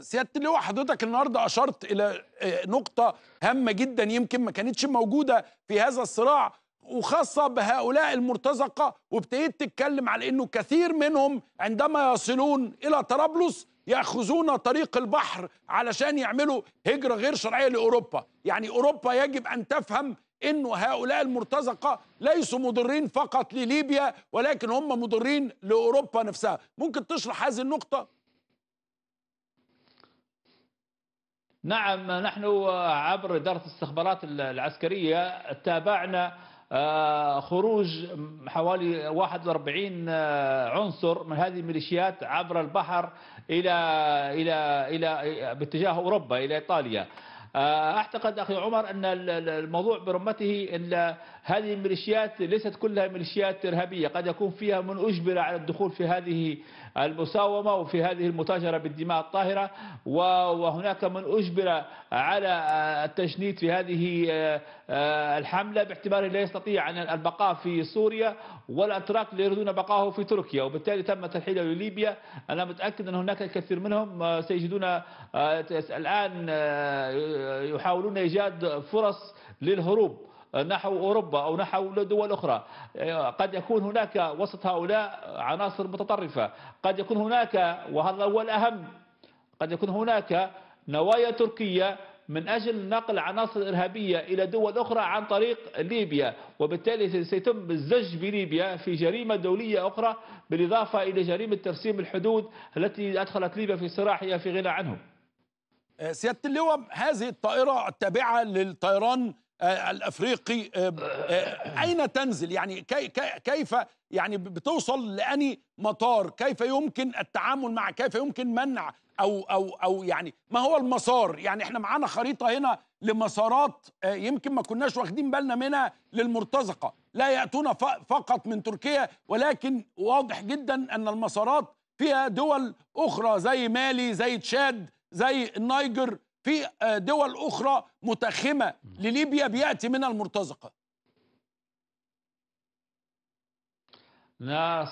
سياده اللواء حضرتك النهارده اشرت الى آه، نقطه هامه جدا يمكن ما كانتش موجوده في هذا الصراع وخاصه بهؤلاء المرتزقه وابتديت تتكلم على انه كثير منهم عندما يصلون الى طرابلس ياخذون طريق البحر علشان يعملوا هجره غير شرعيه لاوروبا، يعني اوروبا يجب ان تفهم انه هؤلاء المرتزقه ليسوا مضرين فقط لليبيا ولكن هم مضرين لاوروبا نفسها، ممكن تشرح هذه النقطه؟ نعم نحن عبر إدارة الاستخبارات العسكرية تابعنا آه، خروج حوالي 41 آه، عنصر من هذه الميليشيات عبر البحر إلى إلى إلى باتجاه أوروبا إلى إيطاليا آه، أعتقد أخي عمر أن الموضوع برمته هذه الميليشيات ليست كلها ميليشيات إرهابية قد يكون فيها من أجبر على الدخول في هذه المساومة وفي هذه المتاجرة بالدماء الطاهرة وهناك من أجبر على التجنيد في هذه آه، آه، الحملة باعتباره لا يستطيع البقاء في سوريا والأتراك لا يريدون بقائه في تركيا وبالتالي تم ترحيله لليبيا أنا متأكد أن هناك الكثير منهم آه، سيجدون الآن يحاولون إيجاد فرص للهروب نحو أوروبا أو نحو دول أخرى قد يكون هناك وسط هؤلاء عناصر متطرفة قد يكون هناك وهذا هو الأهم قد يكون هناك نوايا تركية من أجل نقل عناصر إرهابية إلى دول أخرى عن طريق ليبيا وبالتالي سيتم الزج بليبيا في جريمة دولية أخرى بالإضافة إلى جريمة ترسيم الحدود التي أدخلت ليبيا في صراع هي في غنى عنه سيادة اللواء هذه الطائرة التابعة للطيران الافريقي آه، آه، اين تنزل يعني كيف يعني بتوصل لاني مطار كيف يمكن التعامل مع كيف يمكن منع او او او يعني ما هو المسار يعني احنا معانا خريطه هنا لمسارات آه، يمكن ما كناش واخدين بالنا منها للمرتزقه لا ياتون فقط من تركيا ولكن واضح جدا ان المسارات فيها دول اخرى زي مالي زي تشاد زي النيجر في آه، دول أخرى متخمة لليبيا بيأتي من المرتزقة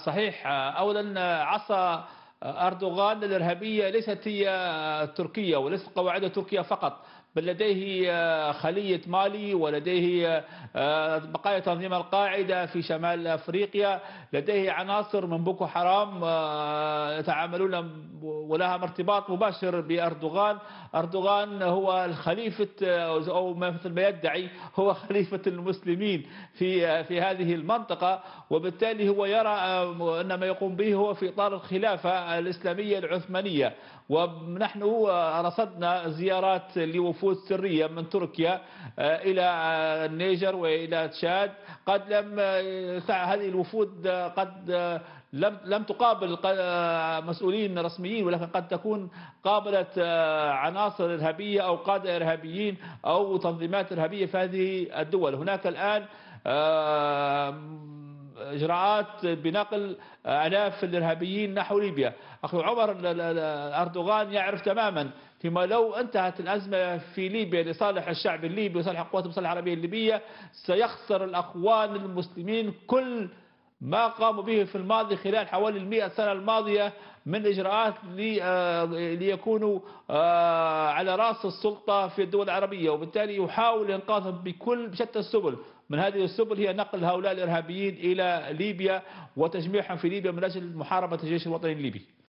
صحيح آه، أولا آه، عصى أردوغان الإرهابية ليست هي تركيا وليست قواعد تركيا فقط بل لديه آه، خلية مالي ولديه آه، بقايا تنظيم القاعدة في شمال أفريقيا لديه عناصر من بوكو حرام آه، يتعاملون ولها ارتباط مباشر بأردوغان أردوغان هو الخليفة أو مثل ما يدعي هو خليفة المسلمين في في هذه المنطقة وبالتالي هو يرى أن ما يقوم به هو في إطار الخلافة الإسلامية العثمانية ونحن رصدنا زيارات لوفود النفوذ سريه من تركيا آه، إلى النيجر آه، وإلى تشاد قد لم آه، هذه الوفود قد لم لم تقابل مسؤولين رسميين ولكن قد تكون قابلت عناصر إرهابية أو قادة إرهابيين أو تنظيمات إرهابية في هذه الدول هناك الآن إجراءات بنقل ألاف الإرهابيين نحو ليبيا أخي عمر أردوغان يعرف تماما فيما لو انتهت الأزمة في ليبيا لصالح الشعب الليبي وصالح القوات المسلحة العربية الليبية سيخسر الأخوان المسلمين كل ما قاموا به في الماضي خلال حوالي المئة سنة الماضية من إجراءات آه، ليكونوا آه، على رأس السلطة في الدول العربية وبالتالي يحاول إنقاذهم بكل شتى السبل من هذه السبل هي نقل هؤلاء الإرهابيين إلى ليبيا وتجميعهم في ليبيا من أجل محاربة الجيش الوطني الليبي